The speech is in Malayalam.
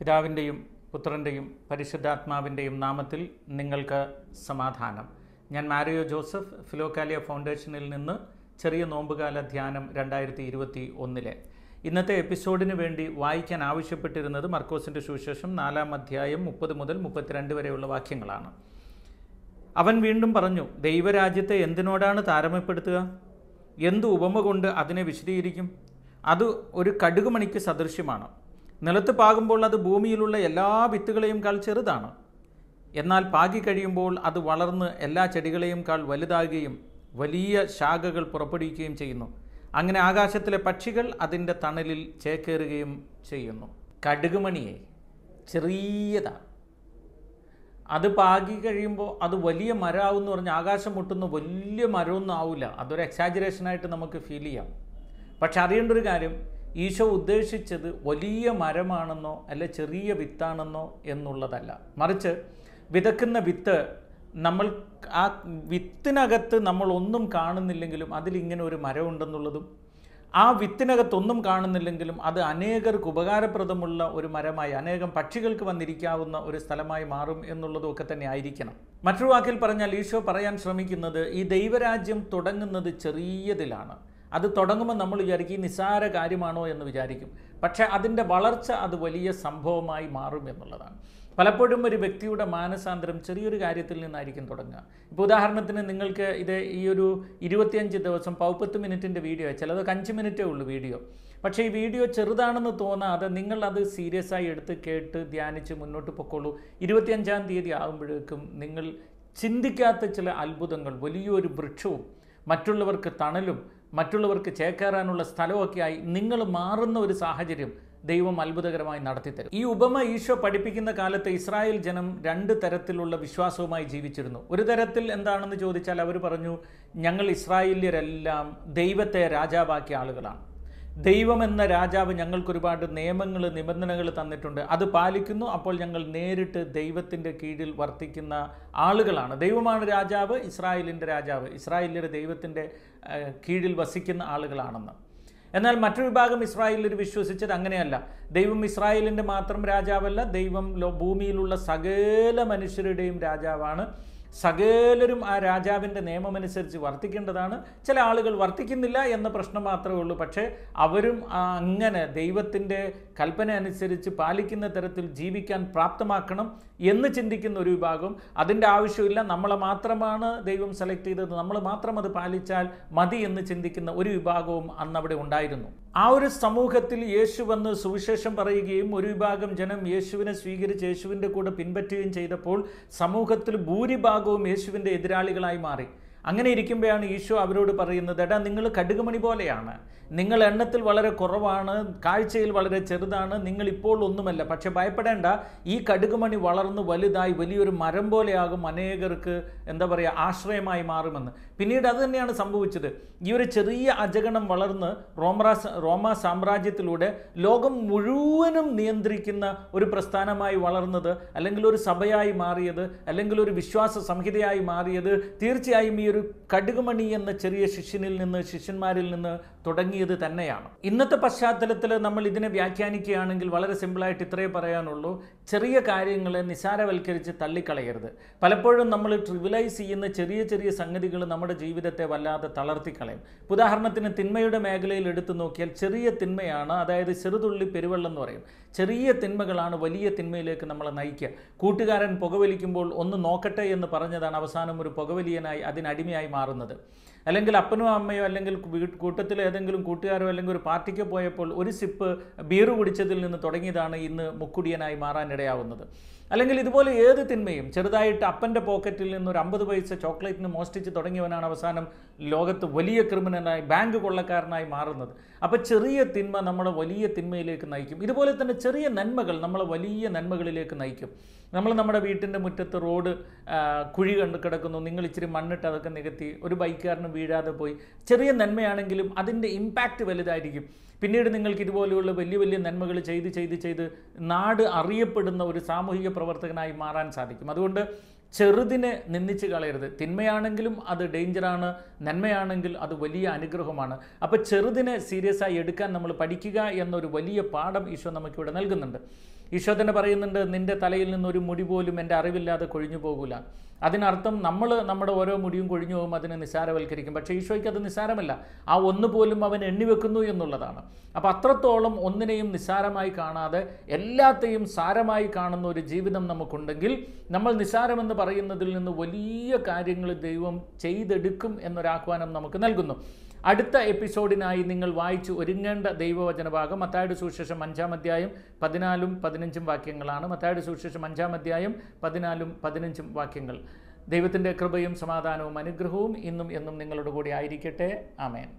പിതാവിൻ്റെയും പുത്രൻ്റെയും പരിശുദ്ധാത്മാവിൻ്റെയും നാമത്തിൽ നിങ്ങൾക്ക് സമാധാനം ഞാൻ മാരിയോ ജോസഫ് ഫിലോക്കാലിയ ഫൗണ്ടേഷനിൽ നിന്ന് ചെറിയ നോമ്പുകാല ധ്യാനം രണ്ടായിരത്തി ഇരുപത്തി ഒന്നിലെ ഇന്നത്തെ എപ്പിസോഡിന് വേണ്ടി വായിക്കാൻ ആവശ്യപ്പെട്ടിരുന്നത് മർക്കോസിൻ്റെ സുവിശേഷം നാലാം അധ്യായം മുപ്പത് മുതൽ മുപ്പത്തിരണ്ട് വരെയുള്ള വാക്യങ്ങളാണ് അവൻ വീണ്ടും പറഞ്ഞു ദൈവരാജ്യത്തെ എന്തിനോടാണ് താരമ്യപ്പെടുത്തുക എന്ത് ഉപമ കൊണ്ട് അതിനെ വിശദീകരിക്കും അത് ഒരു കടുകുമണിക്ക് സദൃശ്യമാണ് നിലത്ത് പാകുമ്പോൾ അത് ഭൂമിയിലുള്ള എല്ലാ വിത്തുകളെയും കാൾ ചെറുതാണ് എന്നാൽ പാകി കഴിയുമ്പോൾ അത് വളർന്ന് എല്ലാ ചെടികളെയും കാൾ വലുതാകുകയും വലിയ ശാഖകൾ പുറപ്പെടുവിക്കുകയും ചെയ്യുന്നു അങ്ങനെ ആകാശത്തിലെ പക്ഷികൾ അതിൻ്റെ തണലിൽ ചേക്കേറുകയും ചെയ്യുന്നു കടുകുമണിയെ ചെറിയതാണ് അത് പാകി കഴിയുമ്പോൾ അത് വലിയ മരമാവെന്ന് പറഞ്ഞാൽ ആകാശം മുട്ടുന്ന വലിയ മരമൊന്നും ആവില്ല അതൊരു എക്സാജുറേഷനായിട്ട് നമുക്ക് ഫീൽ ചെയ്യാം പക്ഷെ അറിയേണ്ട ഒരു കാര്യം ഈശോ ഉദ്ദേശിച്ചത് വലിയ മരമാണെന്നോ അല്ല ചെറിയ വിത്താണെന്നോ എന്നുള്ളതല്ല മറിച്ച് വിതക്കുന്ന വിത്ത് നമ്മൾ ആ വിത്തിനകത്ത് നമ്മൾ ഒന്നും കാണുന്നില്ലെങ്കിലും അതിലിങ്ങനെ ഒരു മരമുണ്ടെന്നുള്ളതും ആ വിത്തിനകത്തൊന്നും കാണുന്നില്ലെങ്കിലും അത് അനേകർക്ക് ഉപകാരപ്രദമുള്ള ഒരു മരമായി അനേകം പക്ഷികൾക്ക് വന്നിരിക്കാവുന്ന ഒരു സ്ഥലമായി മാറും ഒക്കെ തന്നെ ആയിരിക്കണം മറ്റൊരു വാക്കിൽ പറഞ്ഞാൽ ഈശോ പറയാൻ ശ്രമിക്കുന്നത് ഈ ദൈവരാജ്യം തുടങ്ങുന്നത് ചെറിയതിലാണ് അത് തുടങ്ങുമ്പോൾ നമ്മൾ വിചാരിക്കും ഈ നിസ്സാര കാര്യമാണോ എന്ന് വിചാരിക്കും പക്ഷെ അതിൻ്റെ വളർച്ച അത് വലിയ സംഭവമായി മാറും എന്നുള്ളതാണ് പലപ്പോഴും ഒരു വ്യക്തിയുടെ മാനസാന്തരം ചെറിയൊരു കാര്യത്തിൽ നിന്നായിരിക്കും തുടങ്ങുക ഇപ്പോൾ ഉദാഹരണത്തിന് നിങ്ങൾക്ക് ഇത് ഈ ഒരു ഇരുപത്തിയഞ്ച് ദിവസം പൗപ്പത്ത് മിനിറ്റിൻ്റെ വീഡിയോ ചിലതൊക്കെ അഞ്ച് മിനിറ്റേ ഉള്ളൂ വീഡിയോ പക്ഷേ ഈ വീഡിയോ ചെറുതാണെന്ന് തോന്നാതെ അത് സീരിയസ് ആയി എടുത്ത് കേട്ട് ധ്യാനിച്ച് മുന്നോട്ട് പൊക്കോളൂ ഇരുപത്തിയഞ്ചാം തീയതി ആകുമ്പോഴേക്കും നിങ്ങൾ ചിന്തിക്കാത്ത ചില അത്ഭുതങ്ങൾ വലിയൊരു വൃക്ഷവും മറ്റുള്ളവർക്ക് തണലും മറ്റുള്ളവർക്ക് ചേക്കേറാനുള്ള സ്ഥലമൊക്കെയായി നിങ്ങൾ മാറുന്ന ഒരു സാഹചര്യം ദൈവം അത്ഭുതകരമായി നടത്തിത്തരും ഈ ഉപമ ഈശോ പഠിപ്പിക്കുന്ന കാലത്ത് ഇസ്രായേൽ ജനം രണ്ട് തരത്തിലുള്ള വിശ്വാസവുമായി ജീവിച്ചിരുന്നു ഒരു തരത്തിൽ എന്താണെന്ന് ചോദിച്ചാൽ അവർ പറഞ്ഞു ഞങ്ങൾ ഇസ്രായേല്യരെല്ലാം ദൈവത്തെ രാജാവാക്കിയ ആളുകളാണ് ദൈവം എന്ന രാജാവ് ഞങ്ങൾക്ക് ഒരുപാട് നിയമങ്ങൾ നിബന്ധനകൾ തന്നിട്ടുണ്ട് അത് പാലിക്കുന്നു അപ്പോൾ ഞങ്ങൾ നേരിട്ട് ദൈവത്തിൻ്റെ കീഴിൽ വർത്തിക്കുന്ന ആളുകളാണ് ദൈവമാണ് രാജാവ് ഇസ്രായേലിൻ്റെ രാജാവ് ഇസ്രായേലിൻ്റെ ദൈവത്തിൻ്റെ കീഴിൽ വസിക്കുന്ന ആളുകളാണെന്ന് എന്നാൽ മറ്റു വിഭാഗം ഇസ്രായേലിൽ വിശ്വസിച്ചത് അങ്ങനെയല്ല ദൈവം ഇസ്രായേലിൻ്റെ മാത്രം രാജാവല്ല ദൈവം ഭൂമിയിലുള്ള സകല മനുഷ്യരുടെയും രാജാവാണ് സകലരും ആ രാജാവിൻ്റെ നിയമമനുസരിച്ച് വർത്തിക്കേണ്ടതാണ് ചില ആളുകൾ വർത്തിക്കുന്നില്ല എന്ന പ്രശ്നം മാത്രമേ ഉള്ളൂ പക്ഷേ അവരും അങ്ങനെ ദൈവത്തിൻ്റെ കൽപ്പന അനുസരിച്ച് പാലിക്കുന്ന തരത്തിൽ ജീവിക്കാൻ പ്രാപ്തമാക്കണം എന്ന് ചിന്തിക്കുന്ന ഒരു വിഭാഗം അതിൻ്റെ ആവശ്യമില്ല നമ്മളെ മാത്രമാണ് ദൈവം സെലക്ട് ചെയ്തത് നമ്മൾ മാത്രം അത് പാലിച്ചാൽ മതി എന്ന് ചിന്തിക്കുന്ന ഒരു വിഭാഗവും അന്നവിടെ ഉണ്ടായിരുന്നു ആ ഒരു സമൂഹത്തിൽ യേശു വന്ന് സുവിശേഷം പറയുകയും ഒരു വിഭാഗം ജനം യേശുവിനെ സ്വീകരിച്ച് യേശുവിൻ്റെ കൂടെ പിൻപറ്റുകയും ചെയ്തപ്പോൾ സമൂഹത്തിൽ ഭൂരിഭാഗവും യേശുവിൻ്റെ എതിരാളികളായി മാറി അങ്ങനെ ഇരിക്കുമ്പോഴാണ് ഈശോ അവരോട് പറയുന്നത് എടാ നിങ്ങൾ കടുകുമണി പോലെയാണ് നിങ്ങൾ എണ്ണത്തിൽ വളരെ കുറവാണ് കാഴ്ചയിൽ വളരെ ചെറുതാണ് നിങ്ങൾ ഇപ്പോൾ ഒന്നുമല്ല പക്ഷെ ഭയപ്പെടേണ്ട ഈ കടുകുമണി വളർന്ന് വലുതായി വലിയൊരു മരം പോലെയാകും അനേകർക്ക് എന്താ പറയുക ആശ്രയമായി മാറുമെന്ന് പിന്നീട് അത് തന്നെയാണ് സംഭവിച്ചത് ഈ ഒരു ചെറിയ അജഗണം വളർന്ന് റോമ റോമ സാമ്രാജ്യത്തിലൂടെ ലോകം മുഴുവനും നിയന്ത്രിക്കുന്ന ഒരു പ്രസ്ഥാനമായി വളർന്നത് അല്ലെങ്കിൽ ഒരു സഭയായി മാറിയത് അല്ലെങ്കിൽ ഒരു വിശ്വാസ സംഹിതയായി മാറിയത് തീർച്ചയായും ഈ ഒരു കടുകുമണി എന്ന ചെറിയ ശിഷ്യനിൽ നിന്ന് ശിഷ്യന്മാരിൽ നിന്ന് തുടങ്ങിയത് തന്നെയാണ് ഇന്നത്തെ പശ്ചാത്തലത്തിൽ നമ്മൾ ഇതിനെ വ്യാഖ്യാനിക്കുകയാണെങ്കിൽ വളരെ സിമ്പിളായിട്ട് ഇത്രയേ പറയാനുള്ളൂ ചെറിയ കാര്യങ്ങളെ നിസാരവൽക്കരിച്ച് തള്ളിക്കളയരുത് പലപ്പോഴും നമ്മൾ ട്രിവിലൈസ് ചെയ്യുന്ന ചെറിയ ചെറിയ സംഗതികൾ നമ്മുടെ ജീവിതത്തെ വല്ലാതെ തളർത്തിക്കളയും ഉദാഹരണത്തിന് തിന്മയുടെ മേഖലയിൽ എടുത്തു നോക്കിയാൽ ചെറിയ തിന്മയാണ് അതായത് ചെറുതുള്ളി പെരുവെള്ളം എന്ന് പറയും ചെറിയ തിന്മകളാണ് വലിയ തിന്മയിലേക്ക് നമ്മളെ നയിക്കുക കൂട്ടുകാരൻ പുകവലിക്കുമ്പോൾ ഒന്ന് നോക്കട്ടെ എന്ന് പറഞ്ഞതാണ് അവസാനം ഒരു പുകവലിയനായി അതിനടിമയായി മാറുന്നത് അല്ലെങ്കിൽ അപ്പനോ അമ്മയോ അല്ലെങ്കിൽ കൂട്ടത്തിൽ ഏതെങ്കിലും കൂട്ടുകാരോ അല്ലെങ്കിൽ ഒരു പാർട്ടിക്ക് പോയപ്പോൾ ഒരു സിപ്പ് ബീറ് കുടിച്ചതിൽ നിന്ന് തുടങ്ങിയതാണ് ഇന്ന് മുക്കുടിയനായി മാറാൻ ഇടയാവുന്നത് അല്ലെങ്കിൽ ഇതുപോലെ ഏത് തിന്മയും ചെറുതായിട്ട് അപ്പൻ്റെ പോക്കറ്റിൽ നിന്ന് ഒരു അമ്പത് പൈസ ചോക്ലേറ്റിന് മോഷ്ടിച്ച് തുടങ്ങിയവനാണ് അവസാനം ലോകത്ത് വലിയ ക്രിമിനലായി ബാങ്ക് കൊള്ളക്കാരനായി മാറുന്നത് അപ്പോൾ ചെറിയ തിന്മ നമ്മളെ വലിയ തിന്മയിലേക്ക് നയിക്കും ഇതുപോലെ തന്നെ ചെറിയ നന്മകൾ നമ്മളെ വലിയ നന്മകളിലേക്ക് നയിക്കും നമ്മൾ നമ്മുടെ വീട്ടിൻ്റെ മുറ്റത്ത് റോഡ് കുഴി കണ്ട് കിടക്കുന്നു നിങ്ങൾ ഇച്ചിരി മണ്ണിട്ട് അതൊക്കെ നികത്തി ഒരു ബൈക്കാരന് വീഴാതെ പോയി ചെറിയ നന്മയാണെങ്കിലും അതിൻ്റെ ഇമ്പാക്റ്റ് വലുതായിരിക്കും പിന്നീട് നിങ്ങൾക്ക് ഇതുപോലെയുള്ള വലിയ വലിയ നന്മകൾ ചെയ്ത് ചെയ്ത് ചെയ്ത് നാട് അറിയപ്പെടുന്ന ഒരു സാമൂഹിക പ്രവർത്തകനായി മാറാൻ സാധിക്കും അതുകൊണ്ട് ചെറുതിനെ നിന്ദിച്ച് കളയരുത് തിന്മയാണെങ്കിലും അത് ഡേഞ്ചറാണ് നന്മയാണെങ്കിൽ അത് വലിയ അനുഗ്രഹമാണ് അപ്പോൾ ചെറുതിനെ സീരിയസ് ആയി എടുക്കാൻ നമ്മൾ പഠിക്കുക എന്നൊരു വലിയ പാഠം ഈശോ നമുക്കിവിടെ നൽകുന്നുണ്ട് ഈശോ തന്നെ പറയുന്നുണ്ട് നിന്റെ തലയിൽ നിന്ന് ഒരു മുടി പോലും എൻ്റെ അറിവില്ലാതെ കൊഴിഞ്ഞു പോകില്ല അതിനർത്ഥം നമ്മൾ നമ്മുടെ ഓരോ മുടിയും കൊഴിഞ്ഞു പോകും അതിനെ നിസ്സാരവൽക്കരിക്കും പക്ഷേ ഈശോയ്ക്ക് അത് നിസ്സാരമല്ല ആ ഒന്ന് പോലും അവൻ എണ്ണിവെക്കുന്നു എന്നുള്ളതാണ് അപ്പോൾ അത്രത്തോളം ഒന്നിനെയും നിസ്സാരമായി കാണാതെ എല്ലാത്തെയും സാരമായി കാണുന്ന ഒരു ജീവിതം നമുക്കുണ്ടെങ്കിൽ നമ്മൾ നിസ്സാരമെന്ന് പറയുന്നതിൽ നിന്ന് വലിയ കാര്യങ്ങൾ ദൈവം ചെയ്തെടുക്കും എന്നൊരാഹ്വാനം നമുക്ക് നൽകുന്നു അടുത്ത എപ്പിസോഡിനായി നിങ്ങൾ വായിച്ച് ഒരുങ്ങേണ്ട ദൈവവചനഭാഗം മത്തായുടെ സുവിശേഷം അഞ്ചാം അധ്യായം പതിനാലും പതിനഞ്ചും വാക്യങ്ങളാണ് മത്തായുടെ സുവിശേഷം അഞ്ചാം അധ്യായം പതിനാലും പതിനഞ്ചും വാക്യങ്ങൾ ദൈവത്തിൻ്റെ കൃപയും സമാധാനവും അനുഗ്രഹവും ഇന്നും എന്നും നിങ്ങളോട് കൂടി ആയിരിക്കട്ടെ ആമേൻ